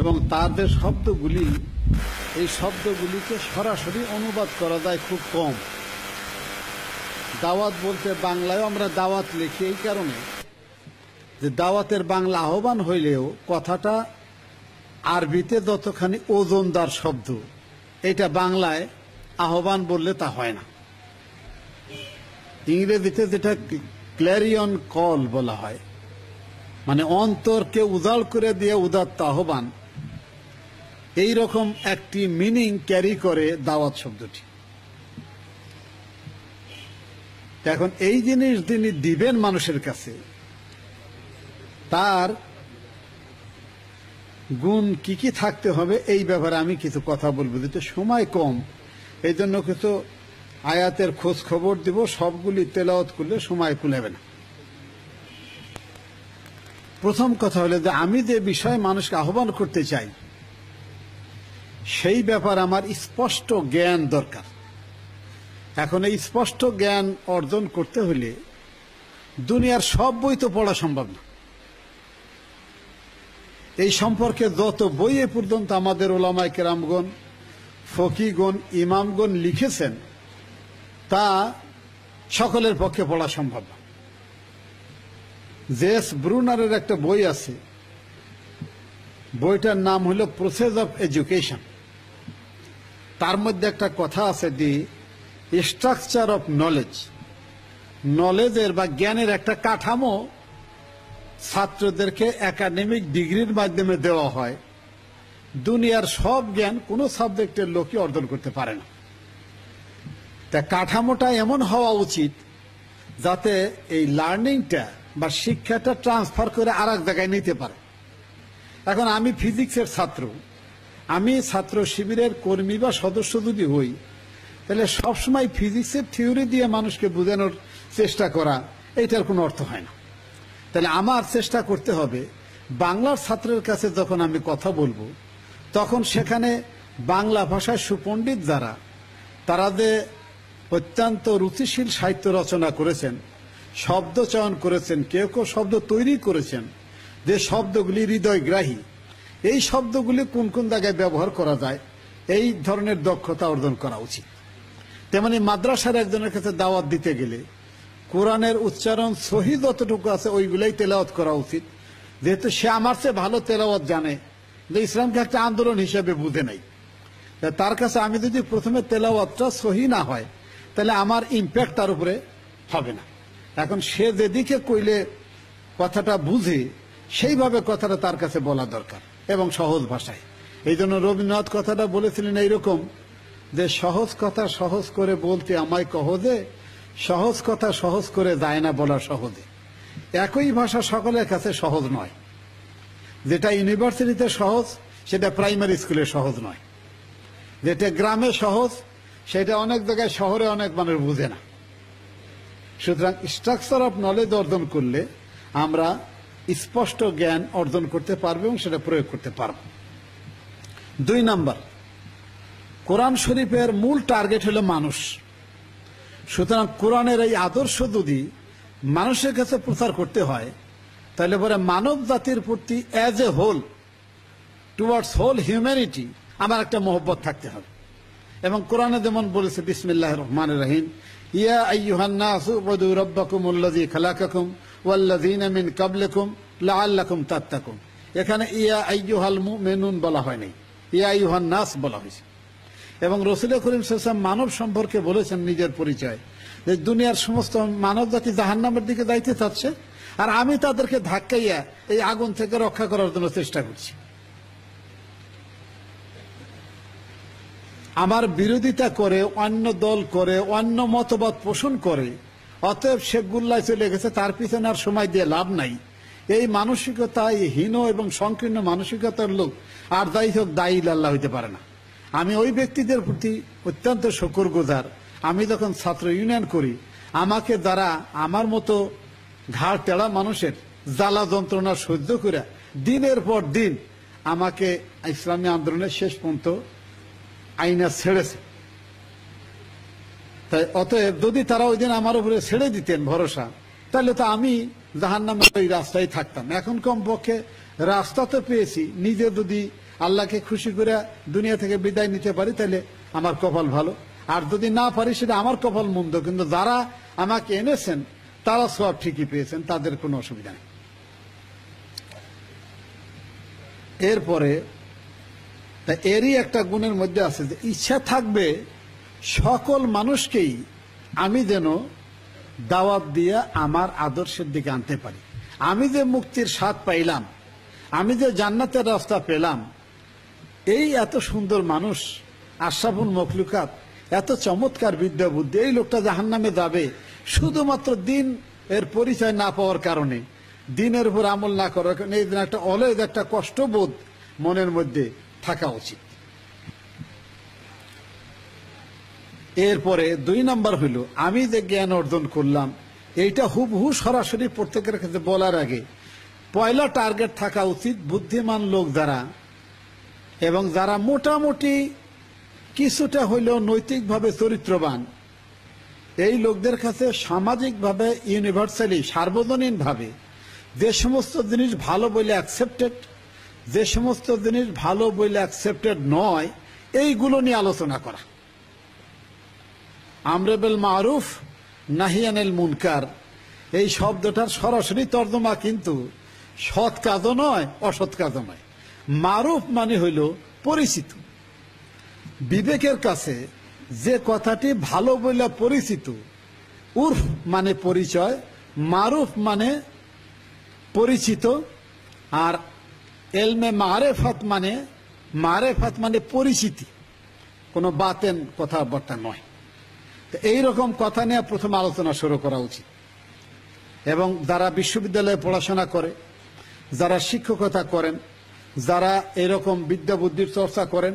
এবং তাদের শব্দগুলি এই শব্দগুলিকে সরাসরি অনুবাদ করা যায় খুব কম দাওয়াত বলতে বাংলায় আমরা দাওয়াত লিখি এই কারণে যে দাওয়াতের বাংলা আহ্বান হইলেও কথাটা আরবিতে যতখানি ওজনদার শব্দ এটা বাংলায় আহ্বান বললে তা হয় না ইংরেজিতে যেটা ক্ল্যারিয়ন কল বলা হয় মানে অন্তরকে উজাড় করে দিয়ে উদাত্ত আহ্বান এই রকম একটি মিনিং ক্যারি করে দাওয়াত শব্দটি এখন এই জিনিস তিনি দিবেন মানুষের কাছে তার গুণ কি কি থাকতে হবে এই ব্যাপারে আমি কিছু কথা বলবো যেটা সময় কম এই জন্য কিছু আয়াতের খোঁজ খবর দিব সবগুলি তেলাওত করলে সময় কুলেবে না প্রথম কথা হলো যে আমি যে বিষয়ে মানুষকে আহ্বান করতে চাই সেই ব্যাপার আমার স্পষ্ট জ্ঞান দরকার এখন এই স্পষ্ট জ্ঞান অর্জন করতে হলে দুনিয়ার সব বই তো পড়া সম্ভব না এই সম্পর্কে যত বই এ পর্যন্ত আমাদের ওলামায় কেরামগণ ফকিগণ ইমামগণ লিখেছেন তা সকলের পক্ষে পড়া সম্ভব না জেস ব্রুনারের একটা বই আছে বইটার নাম হলো প্রসেস অফ এডুকেশন তার মধ্যে একটা কথা আছে দি স্ট্রাকচার অফ নলেজ নলেজের বা জ্ঞানের একটা কাঠামো ছাত্রদেরকে একাডেমিক ডিগ্রির মাধ্যমে দেওয়া হয় দুনিয়ার সব জ্ঞান কোনো সাবজেক্টের লোকই অর্জন করতে পারে না তা কাঠামোটা এমন হওয়া উচিত যাতে এই লার্নিংটা বা শিক্ষাটা ট্রান্সফার করে আর এক জায়গায় নিতে পারে এখন আমি ফিজিক্সের ছাত্র আমি ছাত্র শিবিরের কর্মী বা সদস্য যদি হই তাহলে সবসময় ফিজিক্সের থিওরি দিয়ে মানুষকে বোঝানোর চেষ্টা করা এটার কোনো অর্থ হয় না তাহলে আমার চেষ্টা করতে হবে বাংলার ছাত্রের কাছে যখন আমি কথা বলবো তখন সেখানে বাংলা ভাষায় সুপণ্ডিত যারা তারা যে অত্যন্ত রুচিশীল সাহিত্য রচনা করেছেন শব্দ চয়ন করেছেন কেউ কেউ শব্দ তৈরি করেছেন যে শব্দগুলি হৃদয়গ্রাহী এই শব্দগুলি কোন কোন জায়গায় ব্যবহার করা যায় এই ধরনের দক্ষতা অর্জন করা উচিত তেমনি মাদ্রাসার একজনের কাছে দাওয়াত দিতে গেলে কোরআনের উচ্চারণ সহি যতটুকু আছে ওইগুলাই তেলাওয়াত করা উচিত যেহেতু সে আমার চেয়ে ভালো তেলাওয়াত জানে যে ইসলামকে একটা আন্দোলন হিসেবে বুঝে নাই তার কাছে আমি যদি প্রথমে তেলাওয়াতটা সহি না হয় তাহলে আমার ইম্প্যাক্ট তার উপরে হবে না এখন সে যেদিকে কইলে কথাটা বুঝে সেইভাবে কথাটা তার কাছে বলা দরকার এবং সহজ ভাষায় এই জন্য রবীন্দ্রনাথ কথাটা বলেছিলেন এইরকম যে সহজ কথা সহজ করে বলতে আমায় কহজে সহজ কথা সহজ করে যায় না বলা সহজে একই ভাষা সকলের কাছে সহজ নয় যেটা ইউনিভার্সিটিতে সহজ সেটা প্রাইমারি স্কুলে সহজ নয় যেটা গ্রামে সহজ সেটা অনেক জায়গায় শহরে অনেক মানুষ বুঝে না সুতরাং স্ট্রাকচার অফ নলেজ অর্জন করলে আমরা স্পষ্ট জ্ঞান অর্জন করতে পারবে এবং সেটা প্রয়োগ করতে পারব দুই নাম্বার কোরআন শরীফের মূল টার্গেট হলো মানুষ সুতরাং কোরআনের এই আদর্শ যদি মানুষের কাছে প্রচার করতে হয় তাহলে পরে মানব জাতির প্রতি as a whole towards whole humanity আমার একটা মহব্বত থাকতে হবে এবং কোরআনে যেমন বলেছে বিসমিল্লাহ রহমান রহিম ইয়া আইহান্না রব্বাকুম উল্লাজি খালাকাকুম ওয়াল্লাযীনা মিন কাবলিকুম লাআল্লাকুম তাত্তাকুন এখানে ইয়া আইয়ুহাল মুমিনুন বলা হয়নি ইয়া আইয়ুহান নাস বলা হয়েছে এবং রসুল করিম সাল্লাম মানব সম্পর্কে বলেছেন নিজের পরিচয় যে দুনিয়ার সমস্ত মানব জাতি জাহান্নামের দিকে যাইতে চাচ্ছে আর আমি তাদেরকে ধাক্কাইয়া এই আগুন থেকে রক্ষা করার জন্য চেষ্টা করছি আমার বিরোধিতা করে অন্য দল করে অন্য মতবাদ পোষণ করে অতএব শেখগুল্লায় চলে গেছে তার পিছনে আর সময় দিয়ে লাভ নাই এই মানসিকতায় হীন এবং সংকীর্ণ মানসিকতার লোক আর যাই হোক দায়ী আল্লাহ হইতে পারে না আমি ওই ব্যক্তিদের প্রতি অত্যন্ত শকর গোজার আমি যখন ছাত্র ইউনিয়ন করি আমাকে দ্বারা আমার মতো ঘাড় টেড়া মানুষের জ্বালা যন্ত্রণা সহ্য করে দিনের পর দিন আমাকে ইসলামী আন্দোলনের শেষ পর্যন্ত আইনা ছেড়েছে তাই অতএব যদি তারা ওই দিন আমার উপরে ছেড়ে দিতেন ভরসা তাহলে তো আমি জাহান নামে ওই রাস্তায় থাকতাম এখন কমপক্ষে রাস্তা তো পেয়েছি নিজে যদি আল্লাহকে খুশি করে দুনিয়া থেকে বিদায় নিতে পারি তাহলে আমার কপাল ভালো আর যদি না পারি সেটা আমার কপাল মন্দ কিন্তু যারা আমাকে এনেছেন তারা সব ঠিকই পেয়েছেন তাদের কোনো অসুবিধা নেই এরপরে এরই একটা গুণের মধ্যে আছে যে ইচ্ছা থাকবে সকল মানুষকেই আমি যেন দাওয়াত দিয়ে আমার আদর্শের দিকে আনতে পারি আমি যে মুক্তির স্বাদ পাইলাম আমি যে জান্নাতের রাস্তা পেলাম এই এত সুন্দর মানুষ আশাফুল মখলুকাত এত চমৎকার বিদ্যা বুদ্ধি এই লোকটা জাহান নামে যাবে শুধুমাত্র দিন এর পরিচয় না পাওয়ার কারণে দিনের উপর আমল না করার কারণে এই একটা অলয়েজ একটা কষ্টবোধ মনের মধ্যে থাকা উচিত এরপরে দুই নাম্বার হইল আমি যে জ্ঞান অর্জন করলাম এইটা হুবহু সরাসরি প্রত্যেকের কাছে বলার আগে পয়লা টার্গেট থাকা উচিত বুদ্ধিমান লোক যারা এবং যারা মোটামুটি কিছুটা হইলেও নৈতিকভাবে চরিত্রবান এই লোকদের কাছে সামাজিকভাবে ইউনিভার্সালি সার্বজনীনভাবে যে সমস্ত জিনিস ভালো বলে অ্যাকসেপ্টেড যে সমস্ত জিনিস ভালো বলে অ্যাকসেপ্টেড নয় এইগুলো নিয়ে আলোচনা করা আমরেবেল মারুফ নাহিয়ানেল মুনকার এই শব্দটার সরাসরি তর্দমা কিন্তু সৎ কাজও নয় অসৎ কাজও নয় মারুফ মানে হইল পরিচিত বিবেকের কাছে যে কথাটি ভালো বলে পরিচিত উর্ফ মানে পরিচয় মারুফ মানে পরিচিত আর এলমে মারেফাত মানে মারেফাত মানে পরিচিতি কোনো বাতেন কথাবার্তা নয় এই রকম কথা নিয়ে প্রথম আলোচনা শুরু করা উচিত এবং যারা বিশ্ববিদ্যালয়ে পড়াশোনা করে যারা শিক্ষকতা করেন যারা এরকম বিদ্যা বুদ্ধির চর্চা করেন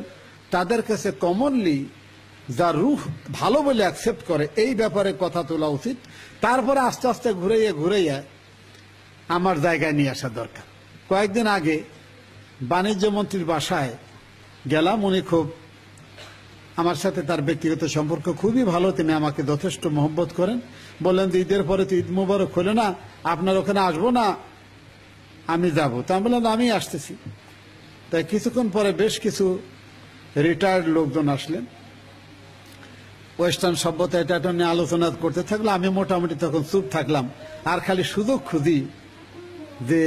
তাদের কাছে কমনলি যা রুহ ভালো বলে অ্যাকসেপ্ট করে এই ব্যাপারে কথা তোলা উচিত তারপরে আস্তে আস্তে ঘুরাইয়া ঘুরাইয়া আমার জায়গায় নিয়ে আসা দরকার কয়েকদিন আগে বাণিজ্য মন্ত্রীর বাসায় গেলাম উনি খুব আমার সাথে তার ব্যক্তিগত সম্পর্ক খুবই ভালো তিনি আমাকে যথেষ্ট মহব্বত করেন বললেন যে ঈদের পরে তো ঈদ মুবারক হলো না আপনার ওখানে আসবো না আমি যাব তা আমি বললাম আমি আসতেছি তাই কিছুক্ষণ পরে বেশ কিছু রিটায়ার্ড লোকজন আসলেন ওয়েস্টার্ন সভ্যতা এটা এটা নিয়ে আলোচনা করতে থাকলো আমি মোটামুটি তখন চুপ থাকলাম আর খালি সুযোগ খুঁজি যে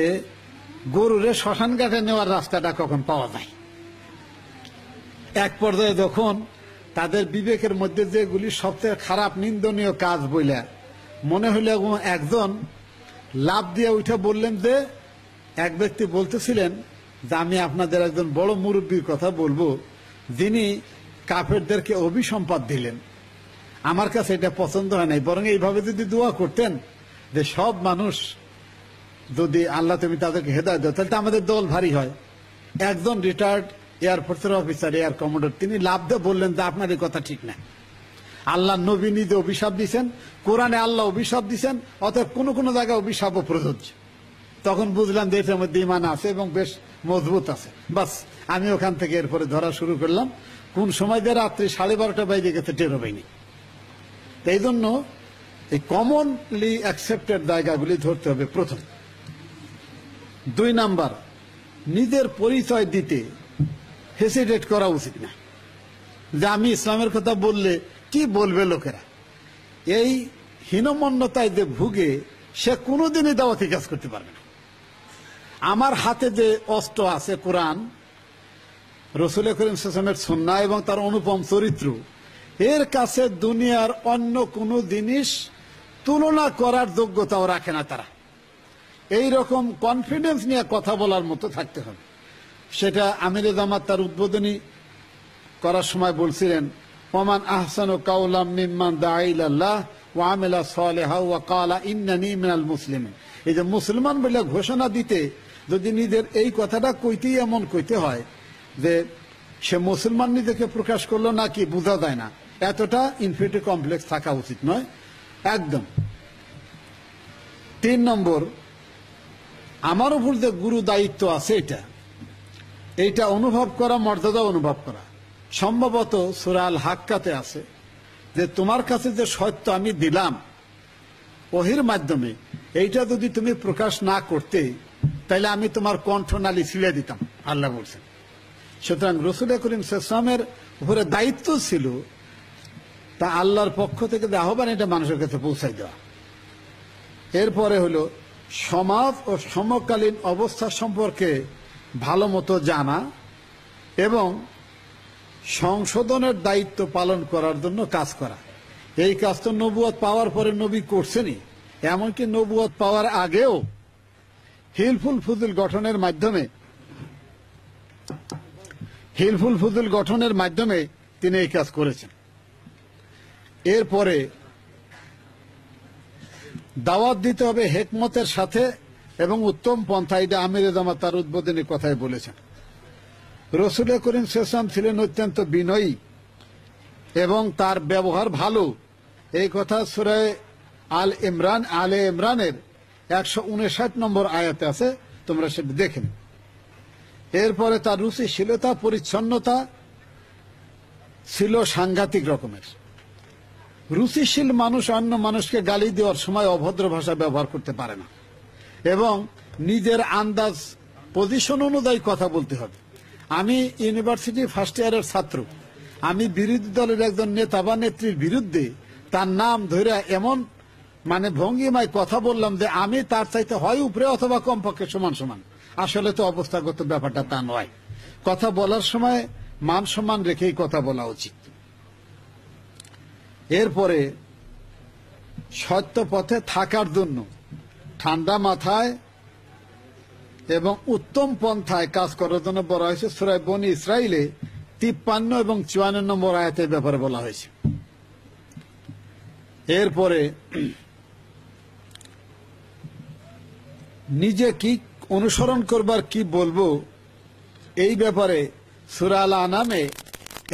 গরুরে শ্মশান ঘাটে নেওয়ার রাস্তাটা কখন পাওয়া যায় এক পর্যায়ে যখন তাদের বিবেকের মধ্যে যেগুলি সবচেয়ে খারাপ নিন্দনীয় কাজ বইলে মনে হইল একজন লাভ দিয়ে উঠে বললেন যে এক ব্যক্তি বলতেছিলেন যে আমি আপনাদের একজন বড় মুরব্বীর কথা বলবো যিনি কাফেরদেরকে অভিসম্পাদ দিলেন আমার কাছে এটা পছন্দ হয় নাই বরং এইভাবে যদি দোয়া করতেন যে সব মানুষ যদি আল্লাহ তুমি তাদেরকে হেদায় দাও তাহলে আমাদের দল ভারী হয় একজন রিটায়ার্ড এয়ারফোর্সের অফিসার এয়ার কমান্ডার তিনি লাভ দিয়ে বললেন যে আপনার এই কথা ঠিক না আল্লাহ নবী নিজে অভিশাপ দিচ্ছেন কোরআনে আল্লাহ অভিশাপ দিচ্ছেন অতএব কোনো কোনো জায়গায় অভিশাপও প্রযোজ্য তখন বুঝলাম যে এটার মধ্যে ইমান আছে এবং বেশ মজবুত আছে বাস আমি ওখান থেকে এরপরে ধরা শুরু করলাম কোন সময় দিয়ে রাত্রি সাড়ে বারোটা বাইরে গেছে টেরো বাইনি এই জন্য এই কমনলি অ্যাকসেপ্টেড জায়গাগুলি ধরতে হবে প্রথম দুই নাম্বার নিজের পরিচয় দিতে হেসিটেট করা উচিত না যে আমি ইসলামের কথা বললে কি বলবে লোকেরা এই হীনমন্যতায় যে ভুগে সে কোনোদিনই দাওয়াতি কাজ করতে পারবে না আমার হাতে যে অস্ত্র আছে কোরআন রসুল করিম সামের সন্না এবং তার অনুপম চরিত্র এর কাছে দুনিয়ার অন্য কোনো জিনিস তুলনা করার যোগ্যতাও রাখে না তারা এই রকম কনফিডেন্স নিয়ে কথা বলার মতো থাকতে হবে সেটা আমির জামাত তার উদ্বোধনী করার সময় বলছিলেন ওমান আহসান ও কাউলাম মিম্মান দাইল্লাহ ওয়া আমিলা সালেহা ওয়া কালা ইন্নানি মিনাল মুসলিম এই যে মুসলমান বলে ঘোষণা দিতে যদি নিজের এই কথাটা কইতেই এমন কইতে হয় যে সে মুসলমান নিজেকে প্রকাশ করলো নাকি বোঝা যায় না এতটা ইনফিনিটি কমপ্লেক্স থাকা উচিত নয় একদম তিন নম্বর আমার উপর যে গুরু দায়িত্ব আছে এটা এইটা অনুভব করা মর্যাদা অনুভব করা সম্ভবত সুরাল হাক্কাতে আছে যে তোমার কাছে যে সত্য আমি দিলাম ওহির মাধ্যমে এইটা যদি তুমি প্রকাশ না করতে তাহলে আমি তোমার কণ্ঠনালী ছিঁড়ে দিতাম আল্লাহ বলছেন সুতরাং রসুল করিম সামের উপরে দায়িত্ব ছিল তা আল্লাহর পক্ষ থেকে আহ্বান এটা মানুষের কাছে পৌঁছাই দেওয়া এরপরে হলো সমাজ ও সমকালীন অবস্থা সম্পর্কে ভালো মতো জানা এবং সংশোধনের দায়িত্ব পালন করার জন্য কাজ করা এই কাজ তো নবুয়াদ পাওয়ার পরে নবী করছেনই এমনকি নবুয়াদ পাওয়ার আগেও হিলফুল ফুজুল গঠনের মাধ্যমে হিলফুল ফুজুল গঠনের মাধ্যমে তিনি এই কাজ করেছেন এরপরে দাওয়াত দিতে হবে হেকমতের সাথে এবং উত্তম পন্থা এটা আমির জামাত তার উদ্বোধনী কথায় বলেছেন রসুল করিম শেষাম ছিলেন অত্যন্ত বিনয়ী এবং তার ব্যবহার ভালো এই কথা সুরায় আল ইমরান আলে ইমরানের একশো উনষাট নম্বর আয়াতে আছে তোমরা সেটা দেখেন এরপরে তার রুচিশীলতা পরিচ্ছন্নতা ছিল সাংঘাতিক রকমের রুচিশীল মানুষ অন্য মানুষকে গালি দেওয়ার সময় অভদ্র ভাষা ব্যবহার করতে পারে না এবং নিজের আন্দাজ পজিশন অনুযায়ী কথা বলতে হবে আমি ইউনিভার্সিটি ফার্স্ট ইয়ারের ছাত্র আমি বিরোধী দলের একজন নেতা বা নেত্রীর বিরুদ্ধে তার নাম ধরে এমন মানে ভঙ্গিমায় কথা বললাম যে আমি তার চাইতে হয় উপরে অথবা কমপক্ষে সমান সমান আসলে তো অবস্থাগত ব্যাপারটা তা নয় কথা বলার সময় মান সম্মান রেখেই কথা বলা উচিত এরপরে সত্য পথে থাকার জন্য ঠান্ডা মাথায় এবং উত্তম পন্থায় কাজ করার জন্য বলা হয়েছে সুরায় বনি ইসরায়েলে তিপ্পান্ন এবং চুয়ান্ন নম্বর আয়াতের ব্যাপারে বলা হয়েছে এরপরে নিজে কি অনুসরণ করবার কি বলবো এই ব্যাপারে সুরাল আনামে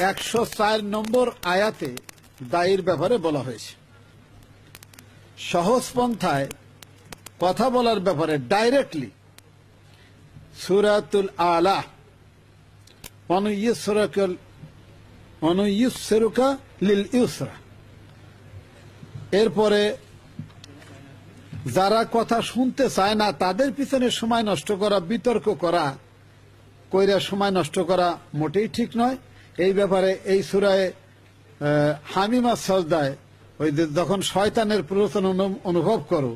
একশো চার নম্বর আয়াতে দায়ের ব্যাপারে বলা হয়েছে সহজ পন্থায় কথা বলার ব্যাপারে ডাইরেক্টলি সুরাতুল আলা ইউসরা এরপরে যারা কথা শুনতে চায় না তাদের পিছনে সময় নষ্ট করা বিতর্ক করা কইরা সময় নষ্ট করা মোটেই ঠিক নয় এই ব্যাপারে এই সুরায় হামিমা সজদায় ওই যখন শয়তানের প্ররোচন অনুভব করো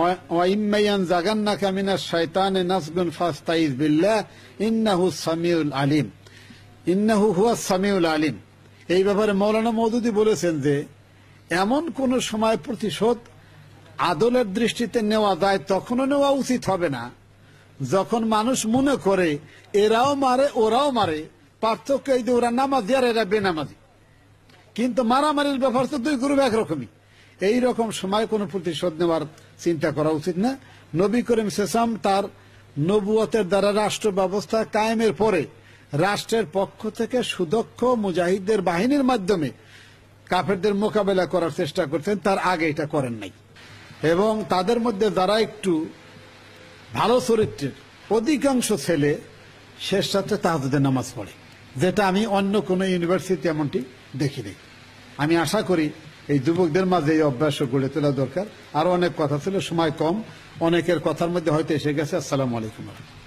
এই ব্যাপারে বলেছেন যে এমন কোন সময় প্রতিশোধ আদলের দৃষ্টিতে নেওয়া যায় তখনও নেওয়া উচিত হবে না যখন মানুষ মনে করে এরাও মারে ওরাও মারে পার্থক্য এই যে ওরা নামাজি আর এরা বেনামাজি কিন্তু মারামারির ব্যাপার তো দুই গ্রুপ একরকমই এই রকম সময় কোনো প্রতিশোধ নেওয়ার চিন্তা করা উচিত না নবী করিম সেসাম তার নবুয়তের দ্বারা রাষ্ট্র ব্যবস্থা কায়েমের পরে রাষ্ট্রের পক্ষ থেকে সুদক্ষ মুজাহিদদের বাহিনীর মাধ্যমে কাফেরদের মোকাবেলা করার চেষ্টা করছেন তার আগে এটা করেন নাই এবং তাদের মধ্যে যারা একটু ভালো চরিত্রের অধিকাংশ ছেলে শেষ রাত্রে তাহাজুদের নামাজ পড়ে যেটা আমি অন্য কোনো ইউনিভার্সিটি এমনটি দেখিনি আমি আশা করি এই যুবকদের মাঝে এই অভ্যাস গড়ে তোলা দরকার আরো অনেক কথা ছিল সময় কম অনেকের কথার মধ্যে হয়তো এসে গেছে আসসালামু আলাইকুম